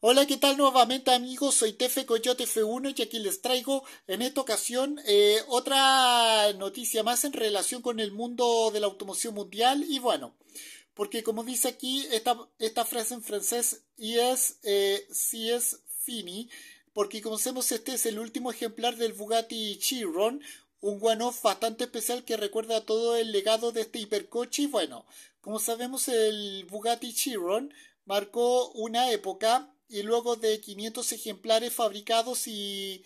Hola, ¿qué tal nuevamente amigos? Soy Tefe Coyote F1 y aquí les traigo en esta ocasión eh, otra noticia más en relación con el mundo de la automoción mundial y bueno, porque como dice aquí esta, esta frase en francés y es eh, si es fini, porque como sabemos, este es el último ejemplar del Bugatti Chiron, un one-off bastante especial que recuerda todo el legado de este hipercoche y bueno, como sabemos el Bugatti Chiron marcó una época y luego de 500 ejemplares fabricados y,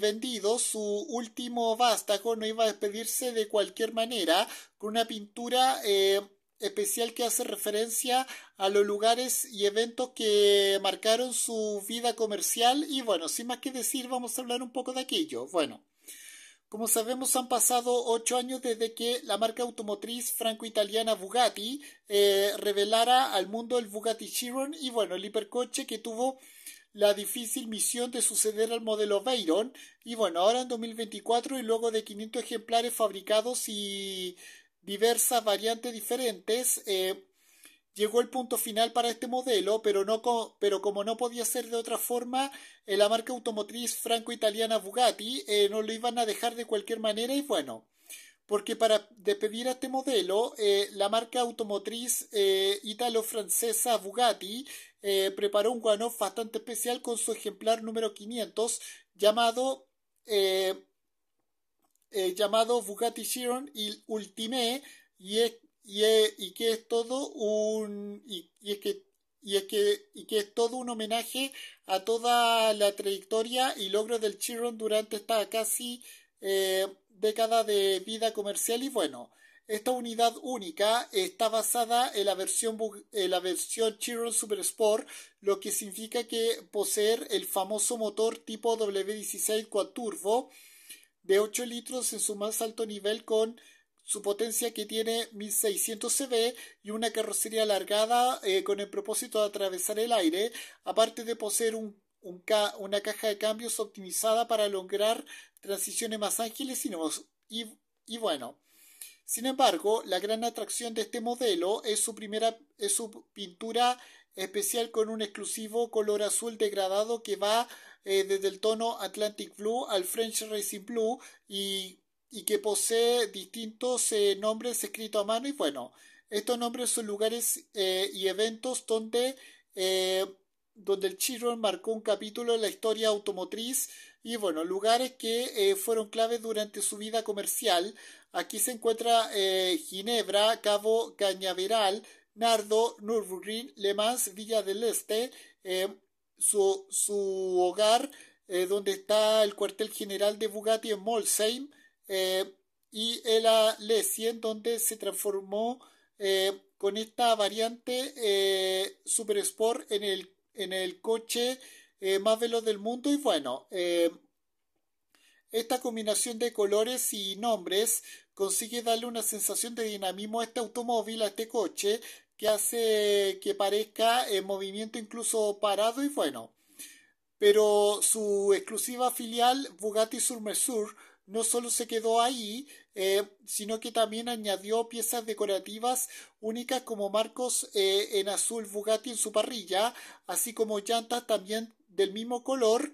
vendidos, su último vástago no iba a despedirse de cualquier manera con una pintura eh, especial que hace referencia a los lugares y eventos que marcaron su vida comercial y bueno, sin más que decir vamos a hablar un poco de aquello. Bueno. Como sabemos, han pasado ocho años desde que la marca automotriz franco-italiana Bugatti eh, revelara al mundo el Bugatti Chiron y bueno, el hipercoche que tuvo la difícil misión de suceder al modelo Veyron y bueno, ahora en 2024 y luego de 500 ejemplares fabricados y diversas variantes diferentes, eh, llegó el punto final para este modelo, pero, no pero como no podía ser de otra forma, eh, la marca automotriz franco-italiana Bugatti eh, no lo iban a dejar de cualquier manera y bueno, porque para despedir a este modelo, eh, la marca automotriz italo-francesa Bugatti preparó un one-off bastante especial con su ejemplar número 500 llamado... llamado Bugatti Chiron y Ultime y es y, que es todo un y, y que, es todo un homenaje a toda la trayectoria y logro del Chiron durante esta casi eh, década de vida comercial y bueno, esta unidad única está basada en la versión, la versión Chiron Super Sport, lo que significa que poseer el famoso motor tipo W16 Quad Turbo de 8 litros en su más alto nivel con su potencia que tiene 1600 CV y una carrocería alargada eh, con el propósito de atravesar el aire, aparte de poseer un, una caja de cambios optimizada para lograr transiciones más ágiles y, y, bueno. Sin embargo, la gran atracción de este modelo es su primera es su pintura especial con un exclusivo color azul degradado que va eh, desde el tono Atlantic Blue al French Racing Blue y y que posee distintos eh, nombres escritos a mano y bueno, estos nombres son lugares eh, y eventos donde, eh, el Chiron marcó un capítulo en la historia automotriz y bueno, lugares que fueron claves durante su vida comercial. Aquí se encuentra Ginebra, Cabo Cañaveral, Nardo, Nürburgring, Le Mans, Villa del Este, su, su, hogar donde está el cuartel general de Bugatti en Molsheim, eh, y el Alesi, en donde se transformó eh, con esta variante eh, Super Sport en el, en el coche más veloz del mundo. Y bueno, esta combinación de colores y nombres consigue darle una sensación de dinamismo a este automóvil, a este coche, que hace que parezca en movimiento incluso parado y bueno. Pero su exclusiva filial Bugatti Sur-Mesur no solo se quedó ahí, eh, sino que también añadió piezas decorativas únicas como marcos eh, en azul Bugatti en su parrilla, así como llantas también del mismo color.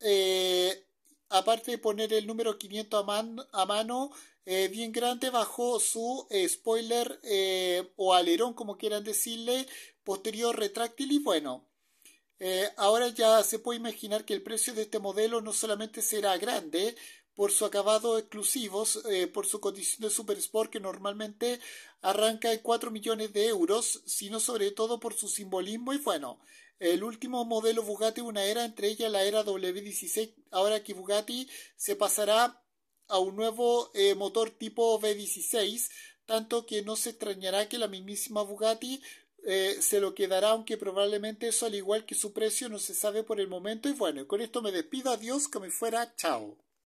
Eh, aparte de poner el número 500 a, a mano, bien grande bajo su spoiler o alerón, como quieran decirle, posterior retráctil y bueno. Eh, ahora ya se puede imaginar que el precio de este modelo no solamente será grande por su acabado exclusivo, eh, por su condición de Super Sport que normalmente arranca en 4 millones de euros, sino sobre todo por su simbolismo y bueno, el último modelo Bugatti una era, entre ellas la era W16, ahora que Bugatti se pasará a un nuevo eh, motor tipo V16, tanto que no se extrañará que la mismísima Bugatti eh, se lo quedará, aunque probablemente eso, al igual que su precio, no se sabe por el momento. Y bueno, con esto me despido. Adiós, que me fuera. Chao.